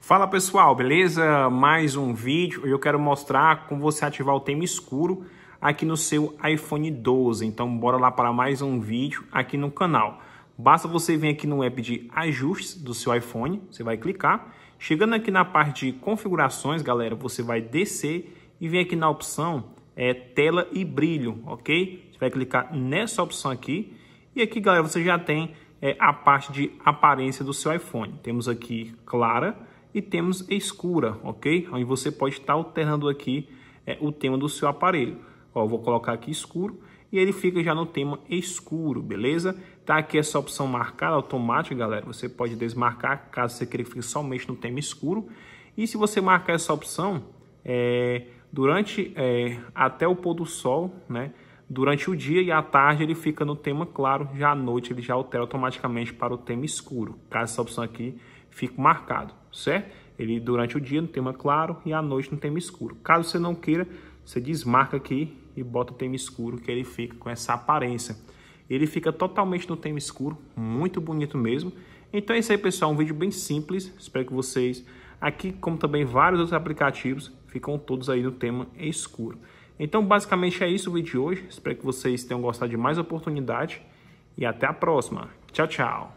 Fala pessoal, beleza? Mais um vídeo. e eu quero mostrar como você ativar o tema escuro aqui no seu iPhone 12. Então bora lá para mais um vídeo aqui no canal. Basta você vir aqui no app de ajustes do seu iPhone, você vai clicar. Chegando aqui na parte de configurações, galera, você vai descer e vir aqui na opção é, tela e brilho, ok? Você vai clicar nessa opção aqui. E aqui, galera, você já tem é, a parte de aparência do seu iPhone. Temos aqui clara, e temos escura, ok? Onde você pode estar alternando aqui é, o tema do seu aparelho. Ó, eu vou colocar aqui escuro e ele fica já no tema escuro, beleza? Tá aqui essa opção marcada automática, galera. Você pode desmarcar caso você queira que fique somente no tema escuro. E se você marcar essa opção, é, durante é, até o pôr do sol, né? Durante o dia e à tarde ele fica no tema claro, já à noite ele já altera automaticamente para o tema escuro. Caso tá? essa opção aqui fica marcado, certo? Ele durante o dia no tema claro e à noite no tema escuro. Caso você não queira, você desmarca aqui e bota o tema escuro que ele fica com essa aparência. Ele fica totalmente no tema escuro, muito bonito mesmo. Então é isso aí, pessoal, um vídeo bem simples. Espero que vocês aqui, como também vários outros aplicativos, ficam todos aí no tema escuro. Então, basicamente é isso o vídeo de hoje. Espero que vocês tenham gostado de mais oportunidade e até a próxima. Tchau, tchau.